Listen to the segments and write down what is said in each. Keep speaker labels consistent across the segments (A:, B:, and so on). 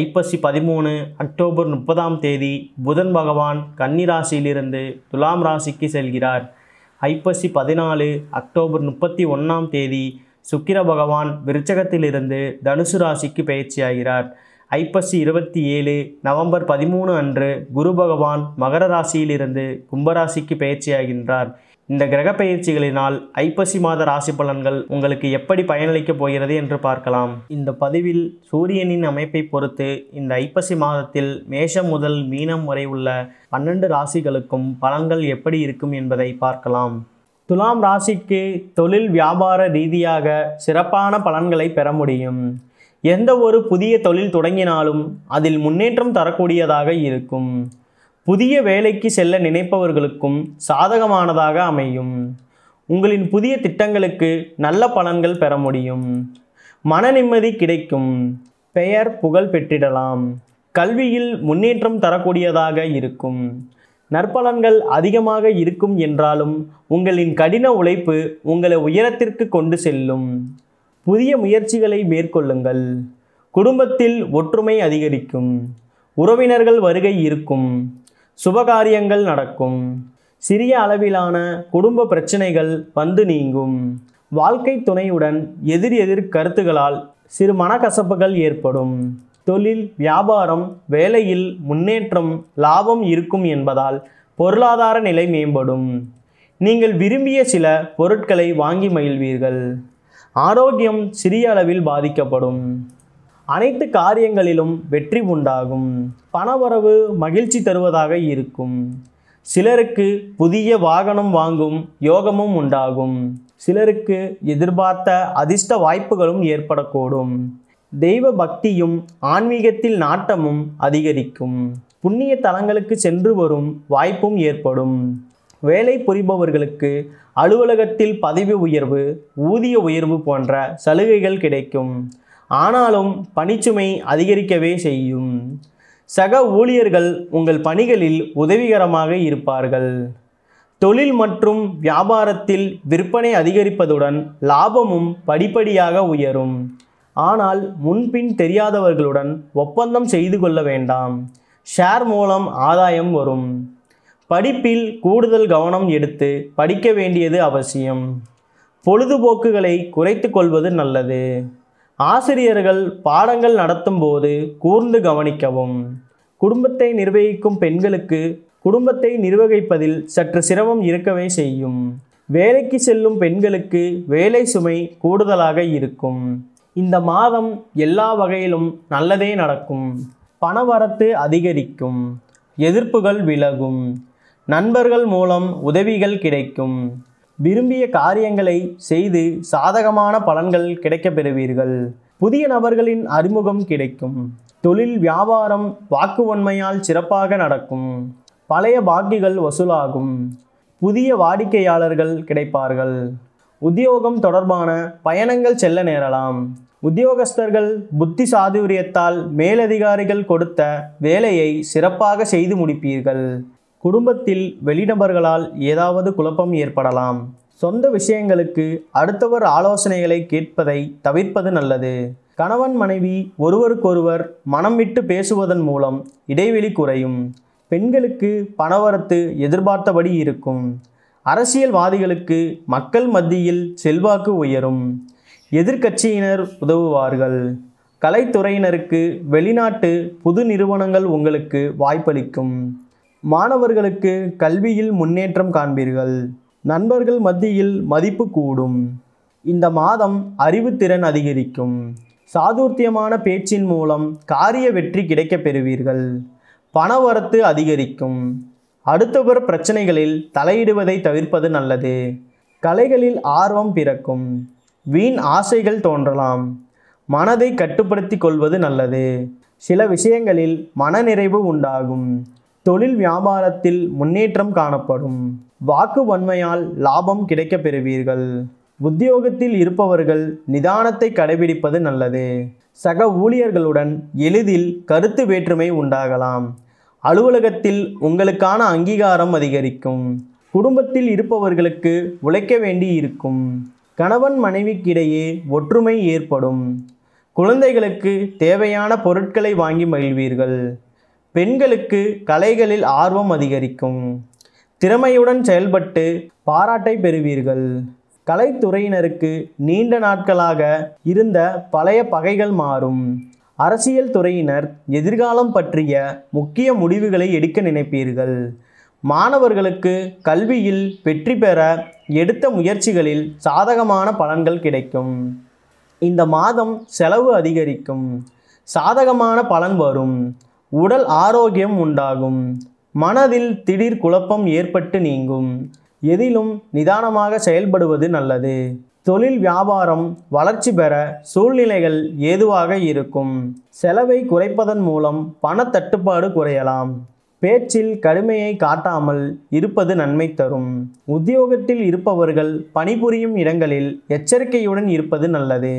A: ஐப்பசி பதிமூணு அக்டோபர் முப்பதாம் தேதி புதன் பகவான் கன்னிராசியிலிருந்து துலாம் ராசிக்கு செல்கிறார் ஐப்பசி பதினாலு அக்டோபர் முப்பத்தி ஒன்றாம் தேதி சுக்கிர பகவான் விருச்சகத்திலிருந்து தனுசு ராசிக்கு பயிற்சியாகிறார் ஐப்பசி இருபத்தி ஏழு நவம்பர் பதிமூணு அன்று குரு பகவான் மகர ராசியிலிருந்து கும்பராசிக்கு பயிற்சியாகின்றார் இந்த கிரக பயிற்சிகளினால் ஐப்பசி மாத ராசி பலன்கள் உங்களுக்கு எப்படி பயனளிக்கப் போகிறது என்று பார்க்கலாம் இந்த பதிவில் சூரியனின் அமைப்பை பொறுத்து இந்த ஐப்பசி மாதத்தில் மேஷம் முதல் மீனம் வரை உள்ள பன்னெண்டு ராசிகளுக்கும் பலன்கள் எப்படி இருக்கும் என்பதை பார்க்கலாம் துலாம் ராசிக்கு தொழில் வியாபார ரீதியாக சிறப்பான பலன்களை பெற முடியும் எந்த ஒரு புதிய தொழில் தொடங்கினாலும் அதில் முன்னேற்றம் தரக்கூடியதாக இருக்கும் புதிய வேலைக்கு செல்ல நினைப்பவர்களுக்கும் சாதகமானதாக அமையும் உங்களின் புதிய திட்டங்களுக்கு நல்ல பலன்கள் பெற முடியும் மன நிம்மதி கிடைக்கும் பெயர் புகழ் பெற்றிடலாம் கல்வியில் முன்னேற்றம் தரக்கூடியதாக இருக்கும் நற்பலன்கள் அதிகமாக இருக்கும் என்றாலும் உங்களின் கடின உழைப்பு உங்களை உயரத்திற்கு கொண்டு செல்லும் புதிய முயற்சிகளை மேற்கொள்ளுங்கள் குடும்பத்தில் ஒற்றுமை அதிகரிக்கும் உறவினர்கள் வருகை இருக்கும் சுபகாரியங்கள் நடக்கும் சிறிய அளவிலான குடும்ப பிரச்சனைகள் வந்து நீங்கும் வாழ்க்கை துணையுடன் எதிர் எதிர் கருத்துகளால் சிறு மனக்கசப்புகள் ஏற்படும் தொழில் வியாபாரம் வேலையில் முன்னேற்றம் லாபம் இருக்கும் என்பதால் பொருளாதார நிலை மேம்படும் நீங்கள் விரும்பிய சில பொருட்களை வாங்கி மகிழ்வீர்கள் ஆரோக்கியம் சிறிய அளவில் பாதிக்கப்படும் அனைத்து காரியங்களிலும் வெற்றி உண்டாகும் பணவரவு மகிழ்ச்சி தருவதாக இருக்கும் சிலருக்கு புதிய வாகனம் வாங்கும் யோகமும் உண்டாகும் சிலருக்கு எதிர்பார்த்த அதிர்ஷ்ட வாய்ப்புகளும் ஏற்படக்கூடும் தெய்வ பக்தியும் ஆன்மீகத்தில் நாட்டமும் அதிகரிக்கும் புண்ணிய தலங்களுக்கு சென்று வரும் வாய்ப்பும் ஏற்படும் வேலை புரிபவர்களுக்கு அலுவலகத்தில் பதவி உயர்வு ஊதிய உயர்வு போன்ற சலுகைகள் கிடைக்கும் ஆனாலும் பணிச்சுமை அதிகரிக்கவே செய்யும் சக ஊழியர்கள் உங்கள் பணிகளில் உதவிகரமாக இருப்பார்கள் தொழில் மற்றும் வியாபாரத்தில் விற்பனை அதிகரிப்பதுடன் லாபமும் படிப்படியாக உயரும் ஆனால் முன்பின் தெரியாதவர்களுடன் ஒப்பந்தம் செய்து கொள்ள வேண்டாம் ஷேர் மூலம் ஆதாயம் வரும் படிப்பில் கூடுதல் கவனம் எடுத்து படிக்க வேண்டியது அவசியம் பொழுதுபோக்குகளை குறைத்து கொள்வது நல்லது ஆசிரியர்கள் பாடங்கள் நடத்தும் போது கூர்ந்து கவனிக்கவும் குடும்பத்தை நிர்வகிக்கும் பெண்களுக்கு குடும்பத்தை நிர்வகிப்பதில் சற்று சிரமம் இருக்கவே செய்யும் வேலைக்கு செல்லும் பெண்களுக்கு வேலை சுமை கூடுதலாக இருக்கும் இந்த மாதம் எல்லா வகையிலும் நல்லதே நடக்கும் பணவரத்து அதிகரிக்கும் எதிர்ப்புகள் விலகும் நண்பர்கள் மூலம் உதவிகள் கிடைக்கும் விரும்பிய காரியங்களை செய்து சாதகமான பலன்கள் கிடைக்கப் பெறுவீர்கள் புதிய நபர்களின் அறிமுகம் கிடைக்கும் தொழில் வியாபாரம் வாக்குவன்மையால் சிறப்பாக நடக்கும் பழைய பாக்கிகள் வசூலாகும் புதிய வாடிக்கையாளர்கள் கிடைப்பார்கள் உத்தியோகம் தொடர்பான பயணங்கள் செல்ல நேரலாம் உத்தியோகஸ்தர்கள் புத்தி சாதுரியத்தால் மேலதிகாரிகள் கொடுத்த வேலையை சிறப்பாக செய்து முடிப்பீர்கள் குடும்பத்தில் வெளிநபர்களால் ஏதாவது குழப்பம் ஏற்படலாம் சொந்த விஷயங்களுக்கு அடுத்தவர் ஆலோசனைகளை கேட்பதை தவிர்ப்பது நல்லது கணவன் மனைவி ஒருவருக்கொருவர் மனம் விட்டு பேசுவதன் மூலம் இடைவெளி குறையும் பெண்களுக்கு பணவரத்து எதிர்பார்த்தபடி இருக்கும் அரசியல்வாதிகளுக்கு மக்கள் மத்தியில் செல்வாக்கு உயரும் எதிர்க்கட்சியினர் உதவுவார்கள் கலைத்துறையினருக்கு வெளிநாட்டு புது நிறுவனங்கள் உங்களுக்கு வாய்ப்பளிக்கும் மாணவர்களுக்கு கல்வியில் முன்னேற்றம் காண்பீர்கள் நண்பர்கள் மத்தியில் மதிப்பு கூடும் இந்த மாதம் அறிவுத்திறன் அதிகரிக்கும் சாதுர்த்தியமான பேச்சின் மூலம் காரிய வெற்றி கிடைக்கப் பெறுவீர்கள் பணவரத்து அதிகரிக்கும் அடுத்தவர் பிரச்சனைகளில் தலையிடுவதை தவிர்ப்பது நல்லது கலைகளில் ஆர்வம் பிறக்கும் வீண் ஆசைகள் தோன்றலாம் மனதை கட்டுப்படுத்தி கொள்வது நல்லது சில விஷயங்களில் மனநிறைவு உண்டாகும் தொழில் வியாபாரத்தில் முன்னேற்றம் காணப்படும் வாக்கு வன்மையால் லாபம் கிடைக்கப் பெறுவீர்கள் உத்தியோகத்தில் இருப்பவர்கள் நிதானத்தை கடைபிடிப்பது நல்லது சக ஊழியர்களுடன் எளிதில் கருத்து வேற்றுமை உண்டாகலாம் அலுவலகத்தில் உங்களுக்கான அங்கீகாரம் அதிகரிக்கும் குடும்பத்தில் இருப்பவர்களுக்கு உழைக்க வேண்டி இருக்கும் கணவன் மனைவிக்கிடையே ஒற்றுமை ஏற்படும் குழந்தைகளுக்கு தேவையான பொருட்களை வாங்கி மகிழ்வீர்கள் பெண்களுக்கு கலைகளில் ஆர்வம் அதிகரிக்கும் திறமையுடன் செயல்பட்டு பாராட்டை பெறுவீர்கள் கலைத்துறையினருக்கு நீண்ட நாட்களாக இருந்த பழைய பகைகள் மாறும் அரசியல் துறையினர் எதிர்காலம் பற்றிய முக்கிய முடிவுகளை எடுக்க நினைப்பீர்கள் மாணவர்களுக்கு கல்வியில் வெற்றி பெற எடுத்த முயற்சிகளில் சாதகமான பலன்கள் கிடைக்கும் இந்த மாதம் செலவு அதிகரிக்கும் சாதகமான பலன் வரும் உடல் ஆரோக்கியம் உண்டாகும் மனதில் திடீர் குழப்பம் ஏற்பட்டு நீங்கும் எதிலும் நிதானமாக செயல்படுவது நல்லது தொழில் வியாபாரம் வளர்ச்சி பெற சூழ்நிலைகள் ஏதுவாக இருக்கும் செலவை குறைப்பதன் மூலம் பணத்தட்டுப்பாடு குறையலாம் பேச்சில் கடுமையை காட்டாமல் இருப்பது நன்மை தரும் உத்தியோகத்தில் இருப்பவர்கள் பணிபுரியும் இடங்களில் எச்சரிக்கையுடன் இருப்பது நல்லது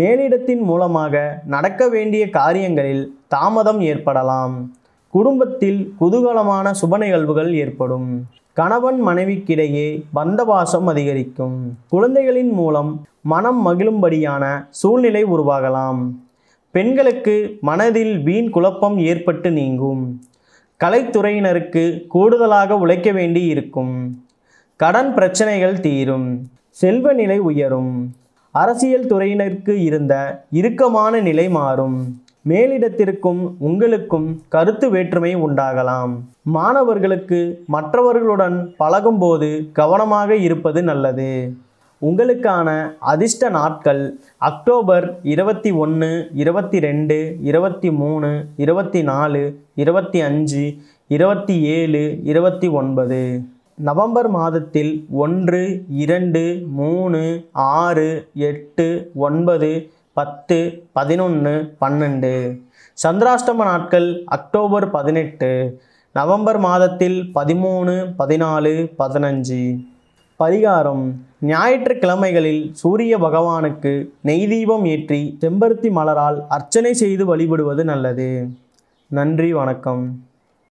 A: மேலிடத்தின் மூலமாக நடக்க வேண்டிய காரியங்களில் தாமதம் ஏற்படலாம் குடும்பத்தில் குதூகலமான சுப நிகழ்வுகள் ஏற்படும் கணவன் மனைவிக்கிடையே பந்தவாசம் அதிகரிக்கும் குழந்தைகளின் மூலம் மனம் மகிழும்படியான சூழ்நிலை உருவாகலாம் பெண்களுக்கு மனதில் வீண் குழப்பம் ஏற்பட்டு நீங்கும் கலைத்துறையினருக்கு கூடுதலாக உழைக்க வேண்டி இருக்கும் கடன் பிரச்சனைகள் தீரும் செல்வ நிலை உயரும் அரசியல் துறையினருக்கு இருந்த இறுக்கமான நிலை மாறும் மேலிடத்திற்கும் உங்களுக்கும் கருத்து வேற்றுமை உண்டாகலாம் மாணவர்களுக்கு மற்றவர்களுடன் பழகும்போது கவனமாக இருப்பது நல்லது உங்களுக்கான அதிர்ஷ்ட நாட்கள் அக்டோபர் இருபத்தி ஒன்று இருபத்தி ரெண்டு இருபத்தி மூணு இருபத்தி நாலு இருபத்தி அஞ்சு இருபத்தி ஏழு இருபத்தி ஒன்பது நவம்பர் மாதத்தில் ஒன்று இரண்டு மூணு ஆறு எட்டு ஒன்பது பத்து பதினொன்று பன்னெண்டு சந்திராஷ்டம நாட்கள் அக்டோபர் பதினெட்டு நவம்பர் மாதத்தில் பதிமூணு பதினாலு பதினஞ்சு பரிகாரம் ஞாயிற்றுக்கிழமைகளில் சூரிய பகவானுக்கு நெய் தீபம் ஏற்றி செம்பருத்தி மலரால் அர்ச்சனை செய்து வழிபடுவது நல்லது நன்றி வணக்கம்